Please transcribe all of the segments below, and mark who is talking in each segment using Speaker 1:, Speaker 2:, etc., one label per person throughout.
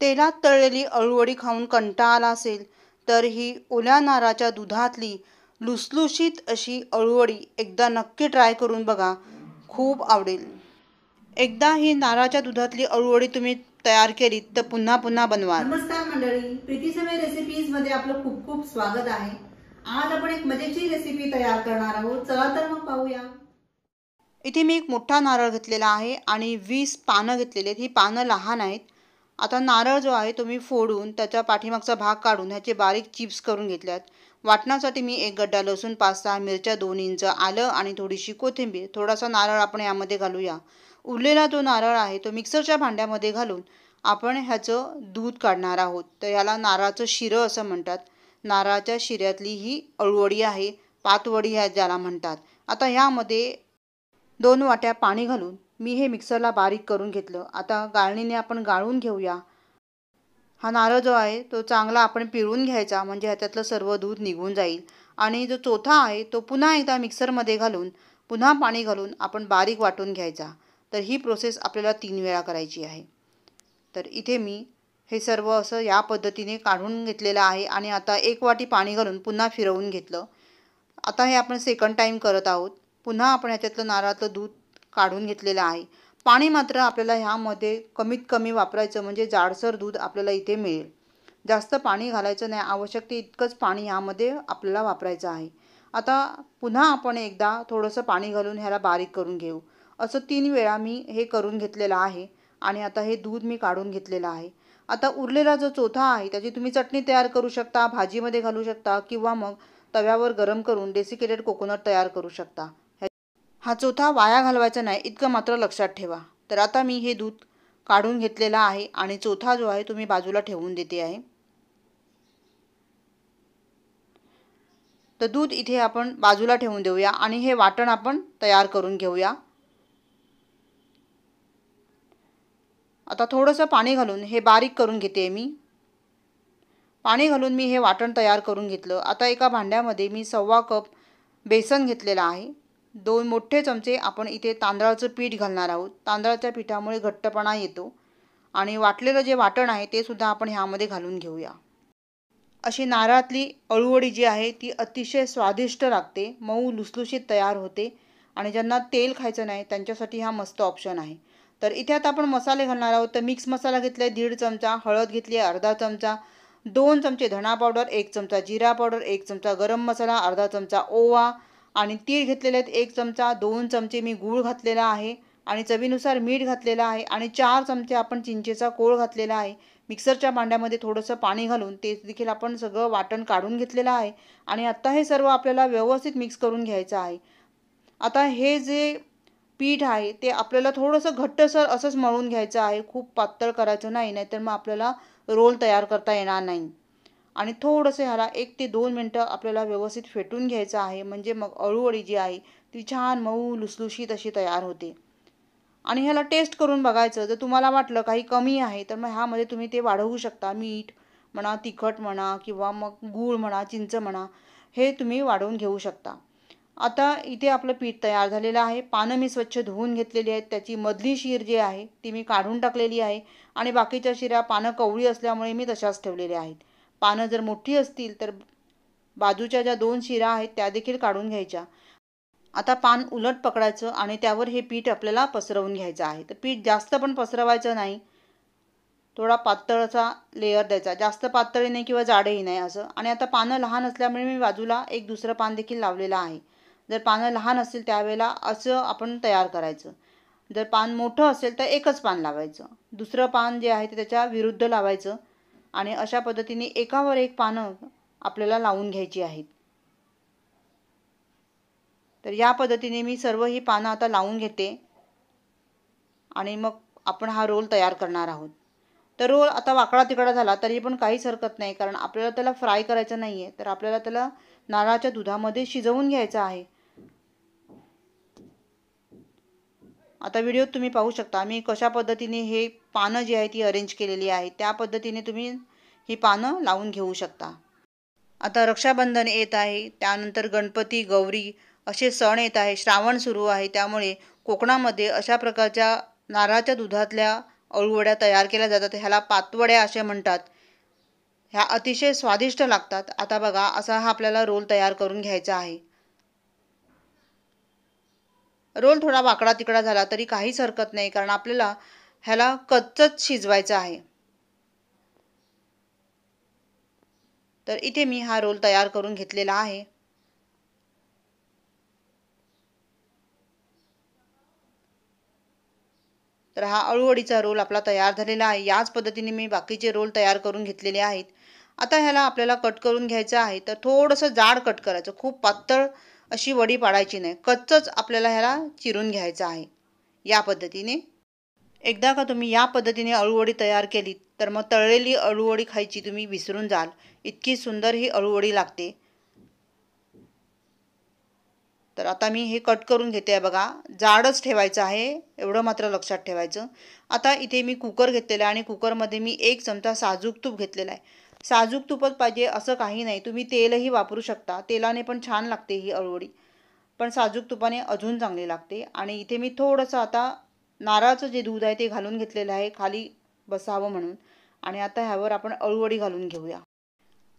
Speaker 1: तेलात तळलेली अळूवडी खाऊन कंटाळा आला असेल तर ही ओल्या नाराच्या दुधातली लुसलुशीत अशी अळूवडी एकदा नक्की ट्राय करून बघा खूप आवडेल एकदा ही नाराच्या दुधातली अळूवडी तुम्ही तयार केली तर पुन्हा पुन्हा बनवा नमस्कार मंडळी समय रेसिपीज मध्ये आपलं खूप खूप स्वागत आहे आज आपण एक मजेची रेसिपी तयार करणार आहोत चला तर मग पाहूया इथे मी एक मोठा नारळ घेतलेला आहे आणि वीस पानं घेतलेली आहेत ही पानं लहान आहेत आता नारळ जो आहे तो मी फोडून त्याचा पाठीमागचा भाग काढून ह्याचे बारीक चिप्स करून घेतल्यात वाटण्यासाठी मी एक गड्डा लसूण पाच सहा मिरच्या दोन इंच आलं आणि थोडीशी कोथिंबीर थोडासा नारळ आपण यामध्ये घालूया उरलेला जो नारळ आहे तो मिक्सरच्या भांड्यामध्ये घालून आपण ह्याचं दूध काढणार आहोत तर ह्याला नारळाचं शिरं असं म्हणतात नारळाच्या शिऱ्यातली ही अळवडी आहे पातवडी ह्या ज्याला म्हणतात आता ह्यामध्ये दोन वाट्या पाणी घालून मी हे मिक्सरला बारीक करून घेतलं आता गाळणीने आपण गाळून घेऊया हा नारळ जो आहे तो चांगला आपण पिळून घ्यायचा म्हणजे ह्याच्यातलं सर्व दूध निघून जाईल आणि जो चोथा आहे तो पुन्हा एकदा मिक्सरमध्ये घालून पुन्हा पाणी घालून आपण बारीक वाटून घ्यायचा तर ही प्रोसेस आपल्याला तीन वेळा करायची आहे तर इथे मी हे सर्व असं या पद्धतीने काढून घेतलेलं आहे आणि आता एक वाटी पाणी घालून पुन्हा फिरवून घेतलं आता हे आपण सेकंड टाईम करत आहोत पुन्हा आपण ह्याच्यातलं नारळातलं दूध काढून घेतलेला आहे पाणी मात्र आपल्याला ह्यामध्ये कमीत कमी वापरायचं म्हणजे जाडसर दूध आपल्याला इथे मिळेल जास्त पाणी घालायचं नाही आवश्यक ते इतकंच पाणी ह्यामध्ये आपल्याला वापरायचं आहे आता पुन्हा आपण एकदा थोडंसं पाणी घालून ह्याला बारीक करून घेऊ असं तीन वेळा मी हे करून घेतलेलं आहे आणि आता हे दूध मी काढून घेतलेलं आहे आता उरलेला जो चोथा आहे त्याची तुम्ही चटणी तयार करू शकता भाजीमध्ये घालू शकता किंवा मग तव्यावर गरम करून डेसिकेटेड कोकोनट तयार करू शकता हा चौथा वाया घालवायचा नाही इतकं मात्र लक्षात ठेवा तर आता मी हे दूध काढून घेतलेलं आहे आणि चौथा जो आहे तो मी बाजूला ठेवून देते आहे तर दूध इथे आपण बाजूला ठेवून देऊया आणि हे वाटण आपण तयार करून घेऊया आता थोडंसं पाणी घालून हे बारीक करून घेते मी पाणी घालून मी हे वाटण तयार करून घेतलं आता एका भांड्यामध्ये मी सव्वा कप बेसन घेतलेलं आहे दोन मोठे चमचे आपण इथे तांदळाचं पीठ घालणार आहोत तांदळाच्या पिठामुळे घट्टपणा येतो आणि वाटलेलं जे वाटण आहे ते सुद्धा आपण ह्यामध्ये घालून घेऊया अशी नारळातली अळूवडी जी आहे ती अतिशय स्वादिष्ट लागते मऊ लुसलुशीत तयार होते आणि ज्यांना तेल खायचं नाही त्यांच्यासाठी हा मस्त ऑप्शन आहे तर इथे आता आपण मसाले घालणार आहोत तर मिक्स मसाला घेतला आहे दीड चमचा हळद घेतली आहे अर्धा चमचा दोन चमचे धणा पावडर एक चमचा जिरा पावडर एक चमचा गरम मसाला अर्धा चमचा ओवा आणि तीळ घेतलेले आहेत एक चमचा दोन चमचे मी गूळ घातलेला आहे आणि चवीनुसार मीठ घातलेलं आहे आणि चार चमचे आपण चिंचेचा कोळ घातलेला आहे मिक्सरच्या भांड्यामध्ये थोडंसं पाणी घालून ते देखील आपण सगळं वाटण काढून घेतलेलं आहे आणि आत्ता हे सर्व आपल्याला व्यवस्थित मिक्स करून घ्यायचं आहे आता हे जे पीठ आहे ते आपल्याला थोडंसं घट्टसर असंच मळून घ्यायचं आहे खूप पातळ करायचं नाही नाहीतर मग आपल्याला रोल तयार करता येणार नाही आणि थोडंसं ह्याला एक ते दोन मिनटं आपल्याला व्यवस्थित फेटून घ्यायचं आहे म्हणजे मग अळूवळी जी आहे ती छान मऊ लुसलुशीत अशी तयार होते आणि ह्याला टेस्ट करून बघायचं जर तुम्हाला वाटलं काही कमी आहे तर मग ह्यामध्ये तुम्ही ते वाढवू शकता मीठ म्हणा तिखट म्हणा किंवा मग गूळ म्हणा चिंच म्हणा हे तुम्ही वाढवून घेऊ शकता आता इथे आपलं पीठ तयार झालेलं आहे पानं मी स्वच्छ धुवून घेतलेली आहेत त्याची मधली शीर जी आहे ती मी काढून टाकलेली आहे आणि बाकीच्या शिऱ्या पानं कवळी असल्यामुळे मी तशाच ठेवलेल्या आहेत पानं जर मोठी असतील तर बाजूच्या ज्या दोन शिरा आहेत त्या देखील काढून घ्यायच्या आता पान उलट पकडायचं आणि त्यावर हे पीठ आपल्याला पसरवून घ्यायचं आहे तर पीठ जास्त पण पसरवायचं नाही थोडा पातळचा लेअर द्यायचा जास्त पातळी नाही किंवा जाडही नाही असं आणि आता पानं लहान असल्यामुळे मी बाजूला एक दुसरं पान देखील लावलेलं आहे जर पानं लहान असेल त्यावेळेला असं आपण तयार करायचं जर पान मोठं असेल तर एकच पान लावायचं दुसरं पान जे आहे ते त्याच्या विरुद्ध लावायचं आणि अशा पद्धतीने एकावर एक पानं आपल्याला लावून घ्यायची आहेत तर या पद्धतीने मी सर्व ही पानं आता लावून घेते आणि मग आपण हा रोल तयार करणार आहोत तर रोल आता वाकडा तिकडा झाला तरी पण काहीच हरकत नाही कारण आपल्याला त्याला फ्राय करायचं नाही आहे तर आपल्याला त्याला नारळाच्या दुधामध्ये शिजवून घ्यायचं आहे आता व्हिडिओत तुम्ही पाहू शकता मी कशा पद्धतीने हे पानं जी आहे ती अरेंज केलेली आहे त्या पद्धतीने तुम्ही ही पानं लावून घेऊ शकता आता रक्षाबंधन येत आहे त्यानंतर गणपती गौरी असे सण येत आहे श्रावण सुरू आहे त्यामुळे कोकणामध्ये अशा प्रकारच्या नारळाच्या दुधातल्या अळूवड्या तयार केल्या जातात ह्याला पातवड्या असे म्हणतात ह्या अतिशय स्वादिष्ट लागतात आता बघा असा हा आपल्याला रोल तयार करून घ्यायचा आहे रोल थोडा वाकडा तिकडा झाला तरी काहीच हरकत नाही कारण आपल्याला ह्याला कच्चच शिजवायचं आहे तर इथे मी हा रोल तयार करून घेतलेला आहे तर हा अळूवडीचा रोल आपला तयार झालेला आहे याच पद्धतीने मी बाकीचे रोल तयार करून घेतलेले आहेत आता ह्याला आपल्याला कट करून घ्यायचं आहे तर थोडस जाड कट करायचं खूप पातळ अशी वडी पाडायची नाही कच्चच आपल्याला ह्याला चिरून घ्यायचं आहे या पद्धतीने एकदा का तुम्ही या पद्धतीने अळूवडी तयार केली तर मग तळलेली अळूवडी खायची तुम्ही विसरून जाल इतकी सुंदर ही अळूवडी लागते तर आता मी हे कट करून घेते आहे बघा जाडच ठेवायचं आहे एवढं मात्र लक्षात ठेवायचं आता इथे मी कुकर घेतलेला आहे आणि कुकरमध्ये मी एक चमचा साजूक तूप घेतलेला आहे साजूक तुपत पाहिजे असं काही नाही तुम्ही तेलही वापरू शकता तेलाने पण छान लागते ही अळवडी पण साजूक तुपाने अजून चांगली लागते आणि इथे मी थोडंसं आता नारळाचं जे दूध आहे ते घालून घेतलेलं आहे खाली बसावं म्हणून आणि आता ह्यावर आपण अळवडी घालून घेऊया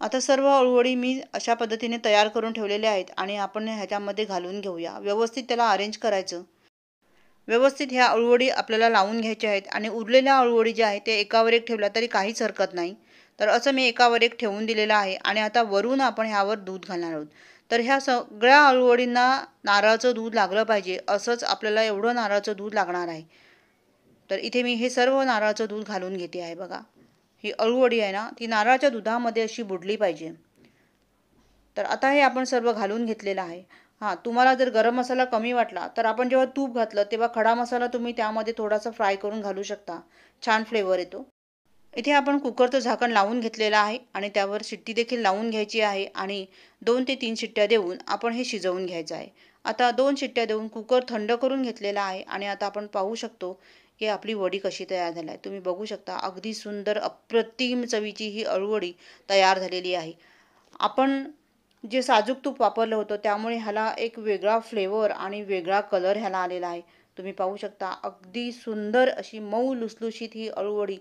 Speaker 1: आता सर्व अळवडी मी अशा पद्धतीने तयार करून ठेवलेल्या आहेत आणि आपण ह्याच्यामध्ये घालून घेऊया व्यवस्थित त्याला अरेंज करायचं व्यवस्थित ह्या अळवडी आपल्याला लावून घ्यायच्या आहेत आणि उरलेल्या अळवडी ज्या आहेत ते एकावर एक ठेवल्या तरी काहीच हरकत नाही तर असं मी एकावर एक ठेवून दिलेलं आहे आणि आता वरून आपण ह्यावर दूध घालणार आहोत तर ह्या सगळ्या अळूवडींना नारळाचं दूध लागलं पाहिजे असंच आपल्याला एवढं नारळाचं दूध लागणार आहे तर इथे मी हे सर्व नारळाचं दूध घालून घेते आहे बघा ही अळूवडी आहे ना ती नारळाच्या दुधामध्ये अशी बुडली पाहिजे तर आता हे आपण सर्व घालून घेतलेलं आहे हां तुम्हाला जर गरम मसाला कमी वाटला तर आपण जेव्हा तूप घातलं तेव्हा खडा मसाला तुम्ही त्यामध्ये थोडासा फ्राय करून घालू शकता छान फ्लेवर येतो इथे आपण कुकरचं झाकण लावून घेतलेलं आहे आणि त्यावर शिट्टी देखील लावून घ्यायची आहे आणि दोन ते तीन शिट्ट्या देऊन आपण हे शिजवून घ्यायचं आहे आता दोन शिट्ट्या देऊन कुकर थंड करून घेतलेला आहे आणि आता आपण पाहू शकतो की आपली वडी कशी तयार झाली आहे तुम्ही बघू शकता अगदी सुंदर अप्रतिम चवीची ही अळूवडी तयार झालेली आहे आपण जे साजूक तूप वापरलं होतं त्यामुळे ह्याला एक वेगळा फ्लेवर आणि वेगळा कलर ह्याला आलेला आहे तुम्ही पाहू शकता अगदी सुंदर अशी मऊ लुसलुशीत ही अळूवडी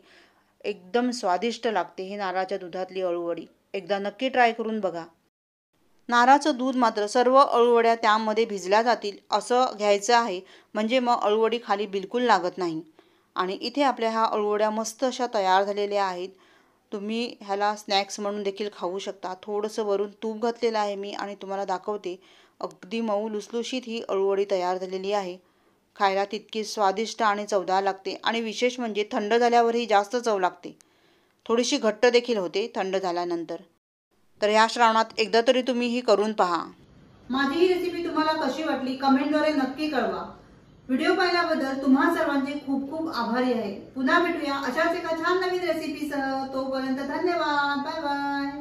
Speaker 1: एकदम स्वादिष्ट लागते ही नारळाच्या दुधातली अळूवडी एकदा नक्की ट्राय करून बघा नारळाचं दूध मात्र सर्व अळूवड्या त्यामध्ये भिजल्या जातील असं घ्यायचं आहे म्हणजे मग अळूवडी खाली बिलकुल लागत नाही आणि इथे आपल्या ह्या अळूवड्या मस्त अशा तयार झालेल्या आहेत तुम्ही ह्याला स्नॅक्स म्हणून देखील खाऊ शकता थोडंसं वरून तूप घातलेलं आहे मी आणि तुम्हाला दाखवते अगदी मऊ लुसलुशीत ही अळूवडी तयार झालेली आहे खायला तितकी स्वादिष्ट आणि चवदार लागते आणि विशेष म्हणजे थंड झाल्यावरही जास्त चव लागते थोडीशी घट्ट देखील होते थंड झाल्यानंतर तर ह्या श्रावणात एकदा तरी तुम्ही ही करून पहा माझी ही रेसिपी तुम्हाला कशी वाटली कमेंटद्वारे नक्की कळवा व्हिडिओ पाहिल्याबद्दल तुम्हा सर्वांचे खूप खूप आभारी आहे पुन्हा भेटूया अशाच एका छान नवीन रेसिपीसह तोपर्यंत धन्यवाद बाय बाय